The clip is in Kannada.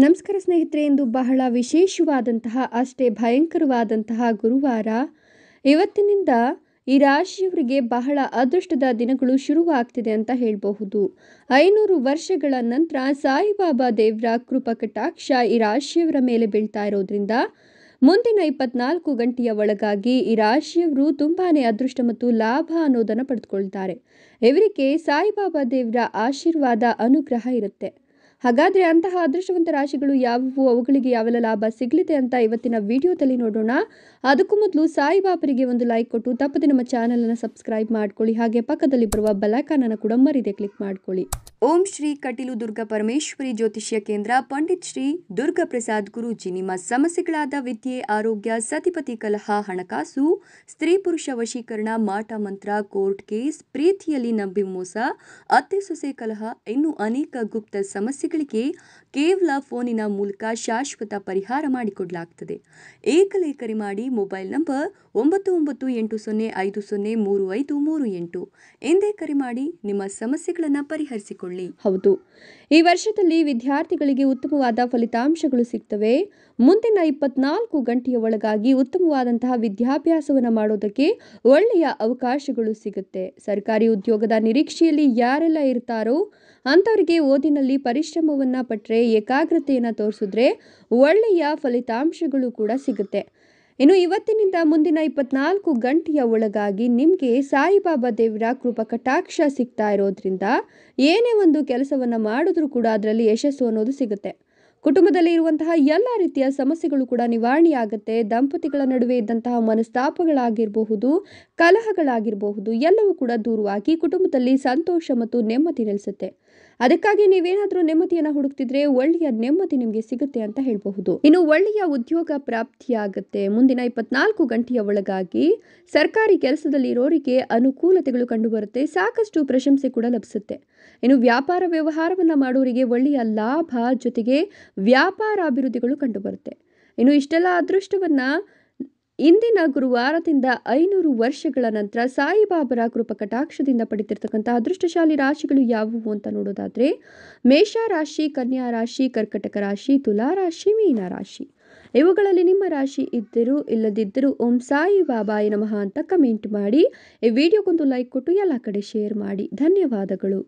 ನಮಸ್ಕಾರ ಸ್ನೇಹಿತರೆ ಇಂದು ಬಹಳ ವಿಶೇಷವಾದಂತಹ ಅಷ್ಟೇ ಭಯಂಕರವಾದಂತಹ ಗುರುವಾರ ಇವತ್ತಿನಿಂದ ಈ ರಾಶಿಯವರಿಗೆ ಬಹಳ ಅದೃಷ್ಟದ ದಿನಗಳು ಶುರುವಾಗ್ತಿದೆ ಅಂತ ಹೇಳಬಹುದು ಐನೂರು ವರ್ಷಗಳ ನಂತರ ಸಾಯಿಬಾಬಾ ದೇವರ ಕೃಪಾ ಕಟಾಕ್ಷ ಈ ರಾಶಿಯವರ ಮೇಲೆ ಬೀಳ್ತಾ ಇರೋದ್ರಿಂದ ಮುಂದಿನ ಇಪ್ಪತ್ನಾಲ್ಕು ಗಂಟೆಯ ಒಳಗಾಗಿ ಈ ರಾಶಿಯವರು ತುಂಬಾ ಅದೃಷ್ಟ ಮತ್ತು ಲಾಭ ಅನ್ನೋದನ್ನು ಪಡೆದುಕೊಳ್ತಾರೆ ಇವರಿಗೆ ಸಾಯಿಬಾಬಾ ದೇವರ ಆಶೀರ್ವಾದ ಅನುಗ್ರಹ ಇರುತ್ತೆ ಹಾಗಾದ್ರೆ ಅಂತಹ ಅದೃಷ್ಟವಂತ ರಾಶಿಗಳು ಯಾವುವು ಅವುಗಳಿಗೆ ಯಾವೆಲ್ಲ ಲಾಭ ಸಿಗಲಿದೆ ಅಂತ ಇವತ್ತಿನ ವಿಡಿಯೋದಲ್ಲಿ ನೋಡೋಣ ಅದಕ್ಕೂ ಮೊದಲು ಸಾಯಿಬಾಬರಿಗೆ ಒಂದು ಲೈಕ್ ಕೊಟ್ಟು ತಪ್ಪದೆ ನಮ್ಮ ಚಾನಲನ್ನು ಸಬ್ಸ್ಕ್ರೈಬ್ ಮಾಡ್ಕೊಳ್ಳಿ ಹಾಗೆ ಪಕ್ಕದಲ್ಲಿ ಬರುವ ಅನ್ನು ಕೂಡ ಮರಿದೆ ಕ್ಲಿಕ್ ಮಾಡ್ಕೊಳ್ಳಿ ಓಂ ಶ್ರೀ ಕಟೀಲು ದುರ್ಗಾ ಪರಮೇಶ್ವರಿ ಜ್ಯೋತಿಷ್ಯ ಕೇಂದ್ರ ಪಂಡಿತ್ ಶ್ರೀ ದುರ್ಗಾ ಪ್ರಸಾದ್ ಗುರುಜಿ ನಿಮ್ಮ ಸಮಸ್ಯೆಗಳಾದ ವಿದ್ಯೆ ಆರೋಗ್ಯ ಸತಿಪತಿ ಕಲಹ ಹಣಕಾಸು ಸ್ತ್ರೀ ಪುರುಷ ವಶೀಕರಣ ಮಾಟ ಮಂತ್ರ ಕೋರ್ಟ್ ಕೇಸ್ ಪ್ರೀತಿಯಲ್ಲಿ ನಂಬಿ ಮೋಸ ಅತ್ತೆ ಸೊಸೆ ಕಲಹ ಇನ್ನೂ ಅನೇಕ ಗುಪ್ತ ಸಮಸ್ಯೆ ಸಮಸ್ಯೆಗಳಿಗೆ ಕೇವಲ ಫೋನಿನ ಮೂಲಕ ಶಾಶ್ವತ ಪರಿಹಾರ ಮಾಡಿಕೊಡಲಾಗುತ್ತದೆ ಏಕಲೇ ಕರೆ ಮಾಡಿ ಮೊಬೈಲ್ ನಂಬರ್ ಒಂಬತ್ತು ಒಂಬತ್ತು ಎಂಟು ಸೊನ್ನೆ ಐದು ಸೊನ್ನೆ ಮೂರು ಐದು ಮೂರು ಎಂಟು ಎಂದೇ ಕರೆ ಮಾಡಿ ನಿಮ್ಮ ಸಮಸ್ಯೆಗಳನ್ನು ಪರಿಹರಿಸಿಕೊಳ್ಳಿ ಹೌದು ಈ ವರ್ಷದಲ್ಲಿ ವಿದ್ಯಾರ್ಥಿಗಳಿಗೆ ಉತ್ತಮವಾದ ಫಲಿತಾಂಶಗಳು ಸಿಗ್ತವೆ ಮುಂದಿನ ಇಪ್ಪತ್ನಾಲ್ಕು ಗಂಟೆಯ ಒಳಗಾಗಿ ಉತ್ತಮವಾದಂತಹ ವಿದ್ಯಾಭ್ಯಾಸವನ್ನು ಮಾಡೋದಕ್ಕೆ ಒಳ್ಳೆಯ ಅವಕಾಶಗಳು ಸಿಗುತ್ತೆ ಸರ್ಕಾರಿ ಉದ್ಯೋಗದ ನಿರೀಕ್ಷೆಯಲ್ಲಿ ಯಾರೆಲ್ಲ ಇರ್ತಾರೋ ಅಂಥವರಿಗೆ ಓದಿನಲ್ಲಿ ಪರಿಶ್ರಮ ಪರಿಶ್ರಮವನ್ನು ಪಟ್ಟರೆ ಏಕಾಗ್ರತೆಯನ್ನು ತೋರಿಸಿದ್ರೆ ಒಳ್ಳೆಯ ಫಲಿತಾಂಶಗಳು ಕೂಡ ಸಿಗುತ್ತೆ ಇನ್ನು ಇವತ್ತಿನಿಂದ ಮುಂದಿನ ಇಪ್ಪತ್ನಾಲ್ಕು ಗಂಟೆಯ ಒಳಗಾಗಿ ನಿಮಗೆ ಸಾಯಿಬಾಬಾ ದೇವರ ಕೃಪಾ ಕಟಾಕ್ಷ ಸಿಗ್ತಾ ಇರೋದ್ರಿಂದ ಏನೇ ಒಂದು ಕೆಲಸವನ್ನು ಮಾಡಿದ್ರೂ ಕೂಡ ಅದರಲ್ಲಿ ಯಶಸ್ಸು ಅನ್ನೋದು ಸಿಗುತ್ತೆ ಕುಟುಂಬದಲ್ಲಿ ಇರುವಂತಹ ಎಲ್ಲ ರೀತಿಯ ಸಮಸ್ಯೆಗಳು ಕೂಡ ನಿವಾರಣೆಯಾಗುತ್ತೆ ದಂಪತಿಗಳ ನಡುವೆ ಇದ್ದಂತಹ ಮನಸ್ತಾಪಗಳಾಗಿರಬಹುದು ಕಲಹಗಳಾಗಿರಬಹುದು ಎಲ್ಲವೂ ಕೂಡ ದೂರವಾಗಿ ಕುಟುಂಬದಲ್ಲಿ ಸಂತೋಷ ಮತ್ತು ನೆಮ್ಮದಿ ನೆಲೆಸುತ್ತೆ ಅದಕ್ಕಾಗಿ ನೀವೇನಾದರೂ ನೆಮ್ಮದಿಯನ್ನು ಹುಡುಕ್ತಿದ್ರೆ ಒಳ್ಳೆಯ ನೆಮ್ಮದಿ ನಿಮಗೆ ಸಿಗುತ್ತೆ ಅಂತ ಹೇಳಬಹುದು ಇನ್ನು ಒಳ್ಳೆಯ ಉದ್ಯೋಗ ಪ್ರಾಪ್ತಿಯಾಗುತ್ತೆ ಮುಂದಿನ ಇಪ್ಪತ್ನಾಲ್ಕು ಗಂಟೆಯ ಒಳಗಾಗಿ ಸರ್ಕಾರಿ ಕೆಲಸದಲ್ಲಿ ಇರೋರಿಗೆ ಅನುಕೂಲತೆಗಳು ಕಂಡುಬರುತ್ತೆ ಸಾಕಷ್ಟು ಪ್ರಶಂಸೆ ಕೂಡ ಲಭಿಸುತ್ತೆ ಇನ್ನು ವ್ಯಾಪಾರ ವ್ಯವಹಾರವನ್ನು ಮಾಡೋರಿಗೆ ಒಳ್ಳೆಯ ಲಾಭ ಜೊತೆಗೆ ವ್ಯಾಪಾರ ಅಭಿವೃದ್ಧಿಗಳು ಕಂಡುಬರುತ್ತೆ ಇನ್ನು ಇಷ್ಟೆಲ್ಲ ಅದೃಷ್ಟವನ್ನು ಇಂದಿನ ಗುರುವಾರದಿಂದ ಐನೂರು ವರ್ಷಗಳ ನಂತರ ಸಾಯಿಬಾಬರ ಕೃಪಕಟಾಕ್ಷದಿಂದ ಪಡೆದಿರ್ತಕ್ಕಂಥ ಅದೃಷ್ಟಶಾಲಿ ರಾಶಿಗಳು ಯಾವುವು ಅಂತ ನೋಡೋದಾದರೆ ಮೇಷ ರಾಶಿ ಕನ್ಯಾ ರಾಶಿ ಕರ್ಕಟಕ ರಾಶಿ ತುಲಾ ರಾಶಿ ಮೀನ ರಾಶಿ ಇವುಗಳಲ್ಲಿ ನಿಮ್ಮ ರಾಶಿ ಇದ್ದರೂ ಇಲ್ಲದಿದ್ದರೂ ಓಂ ಸಾಯಿ ಬಾಬಾಯ ನಮಃ ಅಂತ ಕಮೆಂಟ್ ಮಾಡಿ ಈ ವಿಡಿಯೋಗೊಂದು ಲೈಕ್ ಕೊಟ್ಟು ಎಲ್ಲ ಕಡೆ ಶೇರ್ ಮಾಡಿ ಧನ್ಯವಾದಗಳು